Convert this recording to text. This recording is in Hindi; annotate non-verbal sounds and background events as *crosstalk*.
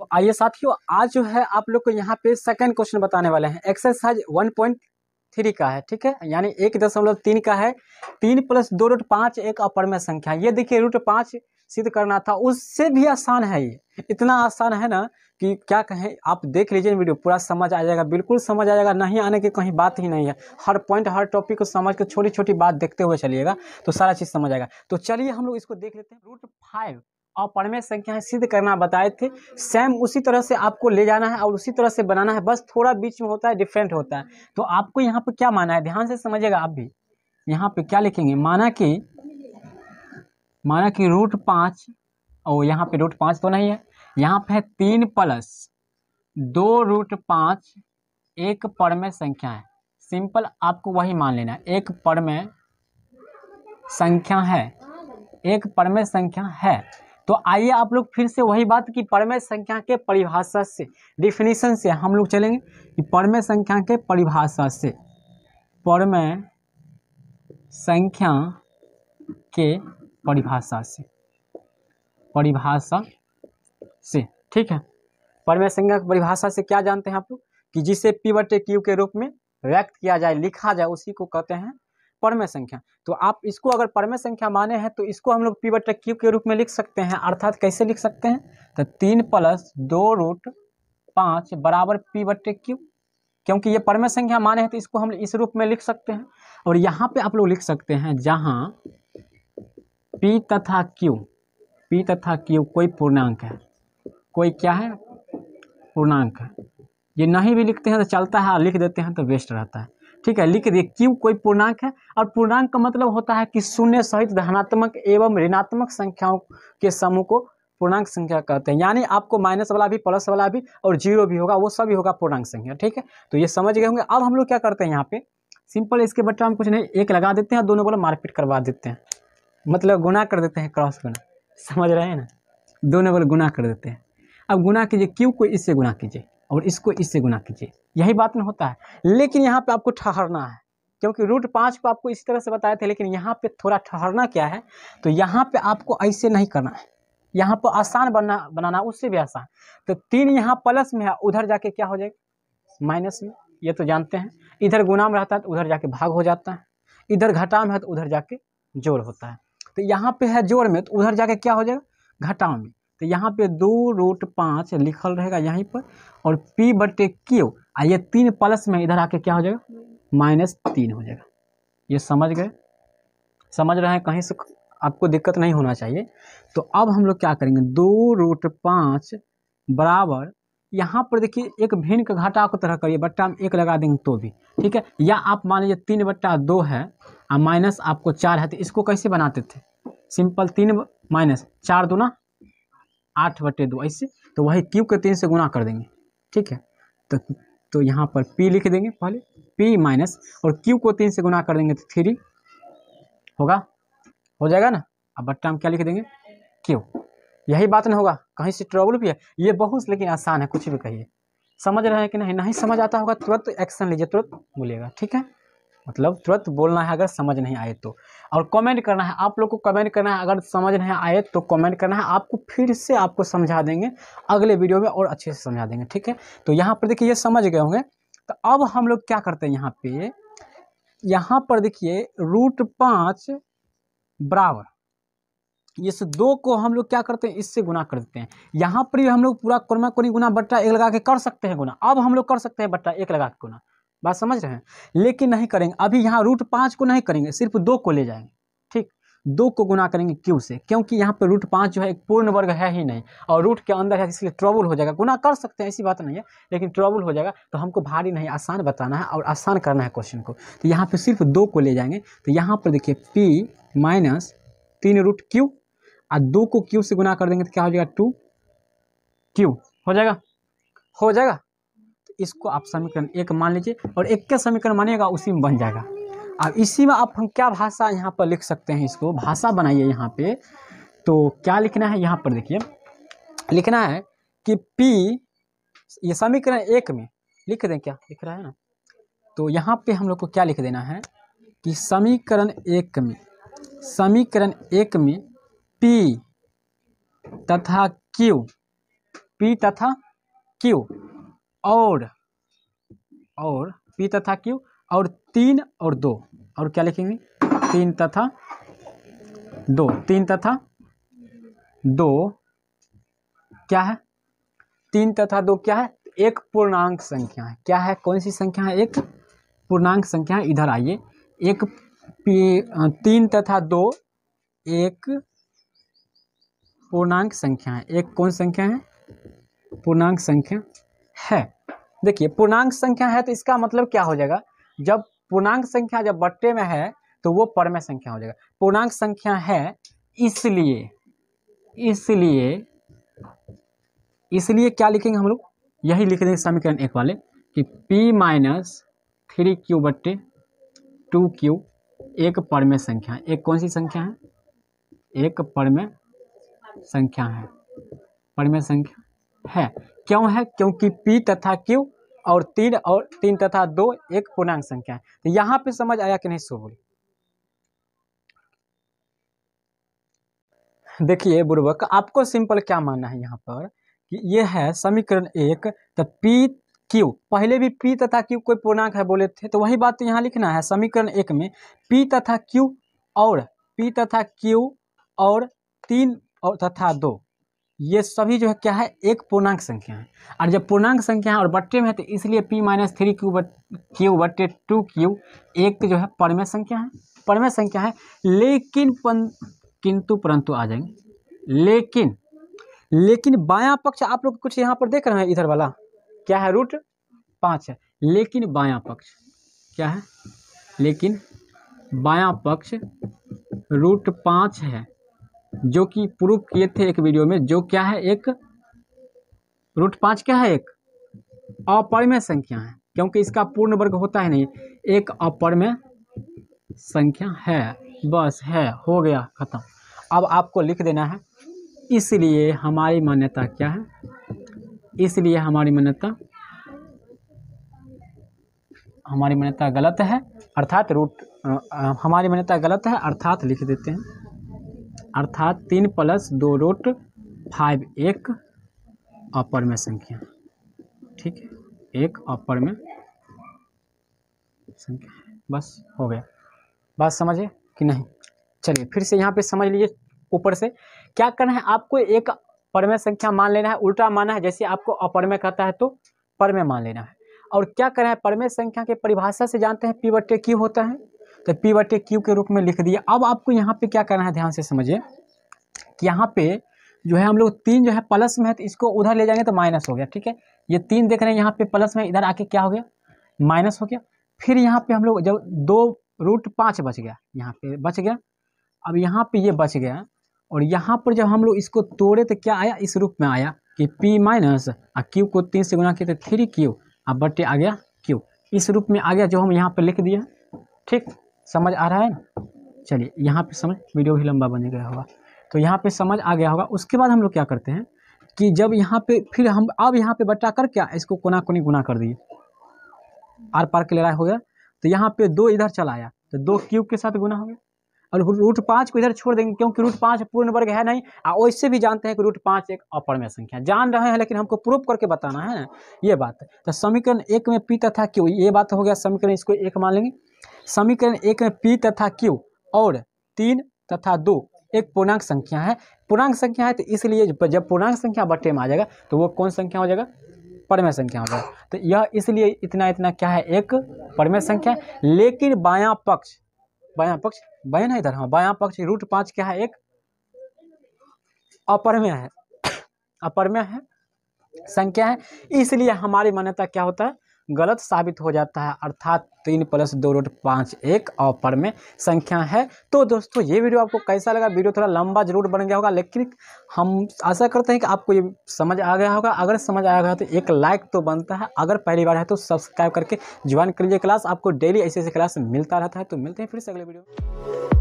तो आइए साथियों आज जो है आप लोग को यहाँ पे सेकंड क्वेश्चन बताने वाले हैं एक्सरसाइज वन पॉइंट थ्री का है ठीक है यानी एक दशमलव तीन का है तीन प्लस दो रूट पाँच एक अपरमय संख्या ये देखिए रूट पाँच सिद्ध करना था उससे भी आसान है ये इतना आसान है ना कि क्या कहें आप देख लीजिए वीडियो पूरा समझ आ जाएगा बिल्कुल समझ आ जाएगा नहीं आने की कहीं बात ही नहीं है हर पॉइंट हर टॉपिक को समझ कर छोटी छोटी बात देखते हुए चलिएगा तो सारा चीज़ समझ आएगा तो चलिए हम लोग इसको देख लेते हैं रूट फाइव और परमेय संख्याएं सिद्ध करना बताए थे सेम उसी तरह से आपको ले जाना है और उसी तरह से बनाना है बस थोड़ा बीच में होता है डिफरेंट होता है तो आपको यहाँ पर क्या माना है ध्यान से समझिएगा आप भी यहाँ पे क्या लिखेंगे माना कि माना कि रूट पाँच और यहाँ पे रूट पाँच तो नहीं है यहाँ पे है तीन प्लस दो रूट पाँच एक परमेय संख्या है सिंपल आपको वही मान लेना है एक परमेय संख्या है एक परमेय संख्या है तो आइए आप लोग फिर से वही बात कि परमय संख्या के परिभाषा से डिफिनेशन से हम लोग चलेंगे कि परमय संख्या के परिभाषा से परमय संख्या के परिभाषा से परिभाषा से ठीक है परमय संख्या की परिभाषा से क्या जानते हैं आप लोग कि जिसे पी बटे क्यू के रूप में व्यक्त किया जाए लिखा जाए उसी को कहते हैं परमय संख्या तो आप इसको अगर परमय संख्या माने हैं तो इसको हम लोग पी बटे क्यू के रूप में लिख सकते हैं अर्थात कैसे लिख सकते हैं तो तीन प्लस दो रूट पाँच बराबर पी बटे क्यू क्योंकि ये परमय संख्या माने हैं तो इसको हम इस रूप में लिख सकते हैं और यहाँ पे आप लोग लिख सकते हैं जहाँ पी तथा क्यू पी तथा क्यू कोई पूर्णांक है कोई क्या है पूर्णांक है ये नहीं भी लिखते हैं तो चलता है लिख देते हैं तो वेस्ट रहता है ठीक है लिख दिए क्यू कोई पूर्णांक है और पूर्णांक का मतलब होता है कि शून्य सहित धनात्मक एवं ऋणात्मक संख्याओं के समूह को पूर्णांक संख्या कहते हैं यानी आपको माइनस वाला भी प्लस वाला भी और जीरो भी होगा वो सभी होगा पूर्णांक संख्या ठीक है तो ये समझ गए होंगे अब हम लोग क्या करते हैं यहाँ पे सिंपल इसके बट्टा हम कुछ नहीं एक लगा देते हैं दोनों बोला मारपीट करवा देते हैं मतलब गुना कर देते हैं क्रॉस गुना समझ रहे हैं ना दोनों बोले गुना कर देते हैं अब गुना कीजिए क्यू को इससे गुना कीजिए और इसको इससे गुना कीजिए यही बात में होता है लेकिन यहाँ पे आपको ठहरना है क्योंकि रूट पाँच को आपको इस तरह से बताए थे लेकिन यहाँ पे थोड़ा ठहरना क्या है तो यहाँ पे आपको ऐसे नहीं करना है यहाँ पर आसान बनना बनाना उससे भी आसान तो तीन यहाँ प्लस में है उधर जाके क्या हो जाएगा माइनस में ये तो जानते हैं इधर गुना में रहता है तो उधर जाके भाग हो जाता है इधर घटा में है तो उधर जाके जोड़ होता है तो यहाँ पे है जोड़ में तो उधर जाके क्या हो जाएगा घटाव में तो यहाँ पे दो रूट पाँच लिखल रहेगा यहीं पर और पी बटे क्यू आ ये तीन प्लस में इधर आके क्या हो जाएगा माइनस तीन हो जाएगा ये समझ गए समझ रहे हैं कहीं से आपको दिक्कत नहीं होना चाहिए तो अब हम लोग क्या करेंगे दो रूट पाँच बराबर यहाँ पर देखिए एक भिन्न का घाटा को तरह करिए बट्टा हम एक लगा देंगे तो भी ठीक है या आप मान लीजिए तीन बट्टा दो है और माइनस आपको चार है तो इसको कैसे बनाते थे सिंपल तीन माइनस चार दो ना आठ बटे दो ऐसे तो वही क्यूब के तीन से गुना कर देंगे ठीक है तो तो यहाँ पर पी लिख देंगे पहले पी माइनस और क्यू को तीन से गुना कर देंगे तो थ्री होगा हो जाएगा ना अब बट्टा हम क्या लिख देंगे क्यू यही बात नहीं होगा कहीं से ट्रबल भी है ये बहुत लेकिन आसान है कुछ भी कहिए समझ रहे हैं कि नहीं नहीं समझ आता होगा तुरंत एक्शन लीजिए तुरंत बोलिएगा ठीक है मतलब तुरंत बोलना है अगर समझ नहीं आए तो और कमेंट करना है आप लोग को कमेंट करना है अगर समझ नहीं आए तो कमेंट करना है आपको फिर से आपको समझा देंगे अगले वीडियो में और अच्छे से समझा देंगे ठीक है तो यहाँ पर देखिए ये समझ गए होंगे तो अब हम लोग क्या करते हैं यहाँ पे यहाँ पर देखिए रूट पाँच बराबर इस दो को हम लोग क्या करते हैं इससे गुना कर देते हैं यहाँ पर भी हम लोग पूरा कोरमा कोरी गुना बट्टा एक लगा के कर सकते हैं गुना अब हम लोग कर सकते हैं बट्टा एक लगा के गुना बात समझ रहे हैं लेकिन नहीं करेंगे अभी यहाँ रूट पाँच को नहीं करेंगे सिर्फ दो को ले जाएंगे ठीक दो को गुना करेंगे क्यू से क्योंकि यहाँ पर रूट पाँच जो है एक पूर्ण वर्ग है ही नहीं और रूट के अंदर है इसलिए ट्रबल हो जाएगा गुना कर सकते हैं ऐसी बात नहीं है लेकिन ट्रबल हो जाएगा तो हमको भारी नहीं आसान बताना है और आसान करना है क्वेश्चन को तो यहाँ पर सिर्फ दो को ले जाएंगे तो यहाँ पर देखिए पी माइनस तीन रूट क्यू और दो को क्यू से गुना कर देंगे तो क्या हो जाएगा टू क्यू हो जाएगा हो जाएगा इसको आप समीकरण एक मान लीजिए और एक के समीकरण मानिएगा उसी में बन जाएगा अब इसी में आप हम क्या भाषा यहाँ पर लिख सकते हैं इसको भाषा बनाइए यहाँ पे तो क्या लिखना है यहाँ पर देखिए लिखना है कि पी ये समीकरण एक में लिख दें क्या लिख रहा है ना तो यहाँ पे हम लोग को क्या लिख देना है कि समीकरण एक में समीकरण एक में पी तथा क्यू पी तथा क्यू और और पी तथा क्यू और तीन और दो और क्या लिखेंगे तीन तथा दो तीन तथा दो क्या है तीन तथा दो क्या है एक पूर्णांक संख्या है क्या है कौन सी संख्या है एक पूर्णांक संख्या है इधर आइए एक तीन तथा दो एक पूर्णांक संख्या है एक कौन संख्या है पूर्णांक संख्या है देखिए पूर्णांक संख्या है तो इसका मतलब क्या हो जाएगा जब पूर्णांक संख्या जब बट्टे में है तो वो परमय संख्या हो जाएगा पूर्णांक संख्या है इसलिए इसलिए इसलिए क्या लिखेंगे हम लोग यही लिख देंगे समीकरण एक वाले कि p माइनस थ्री क्यू बट्टे टू क्यू एक परमय संख्या एक कौन सी संख्या है एक परमय संख्या है परमय संख्या है क्यों है क्योंकि पी तथा क्यू और तीन और तीन तथा दो एक पूर्णांक संख्या है तो यहाँ पे समझ आया कि नहीं सुबुल देखिए बुर्वक आपको सिंपल क्या मानना है यहाँ पर कि ये है समीकरण एक तो पी क्यू पहले भी पी तथा क्यू कोई पूर्णांक है बोले थे तो वही बात तो यहाँ लिखना है समीकरण एक में पी तथा क्यू और पी तथा क्यू और तीन और तथा दो ये सभी जो है क्या है एक पूर्णांक संख्या है और जब पूर्णांक संख्या है और बट्टे में है तो इसलिए पी माइनस थ्री क्यू बट क्यू बट्टे टू क्यू एक जो है परमय संख्या है परमय संख्या है लेकिन पन किंतु परंतु आ जाएंगे लेकिन लेकिन बायां पक्ष आप लोग कुछ यहाँ पर देख रहे हैं इधर वाला क्या है रूट पाँच है लेकिन बायां पक्ष क्या है लेकिन बायां पक्ष रूट पाँच है जो कि प्रूफ किए थे एक वीडियो में जो क्या है एक रूट पाँच क्या है एक अपरमय संख्या है क्योंकि इसका पूर्ण वर्ग होता है नहीं एक अपरमय संख्या है बस है हो गया ख़त्म अब आपको लिख देना है इसलिए हमारी मान्यता क्या है इसलिए हमारी मान्यता हमारी मान्यता गलत है अर्थात रूट आ, हमारी मान्यता गलत है अर्थात लिख देते हैं अर्थात तीन प्लस दो रोट फाइव एक अपर में संख्या ठीक है एक अपर में संख्या बस हो गया बात समझे कि नहीं चलिए फिर से यहाँ पे समझ लीजिए ऊपर से क्या करना है आपको एक परमय संख्या मान लेना है उल्टा माना है जैसे आपको अपरमय कहता है तो परमय मान लेना है और क्या करना है परमय संख्या के परिभाषा से जानते हैं पीवटे की होता है तो पी बटे क्यू के रूप में लिख दिया अब आपको यहाँ पे क्या करना है ध्यान से समझिए कि यहाँ पे जो है हम लोग तीन जो है प्लस में है तो इसको उधर ले जाएंगे तो माइनस हो गया ठीक है ये तीन देख रहे हैं यहाँ पे प्लस में इधर आके क्या हो गया माइनस हो गया फिर यहाँ पे हम लोग जब दो रूट पाँच बच गया यहाँ पे बच गया अब यहाँ पे ये बच गया और यहाँ पर जब हम लोग इसको तोड़े तो क्या आया इस रूप में आया कि p माइनस और क्यू को तीन से गुना किया तो थ्री क्यू और बटे आ गया क्यू इस रूप में आ गया जो हम यहाँ पर लिख दिया ठीक समझ आ रहा है ना चलिए यहाँ पे समझ वीडियो भी लंबा बन गया होगा तो यहाँ पे समझ आ गया होगा उसके बाद हम लोग क्या करते हैं कि जब यहाँ पे फिर हम अब यहाँ पे बटा कर क्या इसको कोना कोनी गुना कर दिए आर पार के लड़ाई हो गया तो यहाँ पे दो इधर चला आया तो दो क्यूब के साथ गुना हो गया और रूट पाँच को इधर छोड़ देंगे क्योंकि रूट पाँच पूर्ण वर्ग है नहीं और वैसे भी जानते हैं कि रूट पाँच एक में संख्या जान रहे हैं लेकिन हमको प्रूफ करके बताना है ये बात है तो समीकरण एक में पी तथा क्यों ये बात हो गया समीकरण इसको एक मान लेंगे समीकरण एक में पी तथा क्यू और तीन तथा दो एक पूर्णांक संख्या है पूर्णांक संख्या है तो इसलिए जब पूर्णांक संख्या बटे में आ जाएगा तो वो कौन संख्या हो जाएगा परमेय संख्या हो जाएगा तो यह इसलिए इतना इतना क्या है एक परमेय संख्या लेकिन बायां पक्ष बायां पक्ष बयान है इधर हाँ बायां पक्ष रूट पाँच क्या है एक अपरमय है *coughs* अपरमय है संख्या है इसलिए हमारी मान्यता क्या होता है गलत साबित हो जाता है अर्थात तीन प्लस दो रूट पाँच एक ऑपर में संख्या है तो दोस्तों ये वीडियो आपको कैसा लगा वीडियो थोड़ा लंबा जरूर बन गया होगा लेकिन हम आशा करते हैं कि आपको ये समझ आ गया होगा अगर समझ आया गया तो एक लाइक तो बनता है अगर पहली बार है तो सब्सक्राइब करके ज्वाइन कर लीजिए क्लास आपको डेली ऐसे ऐसे क्लास मिलता रहता है तो मिलते हैं फिर से अगले वीडियो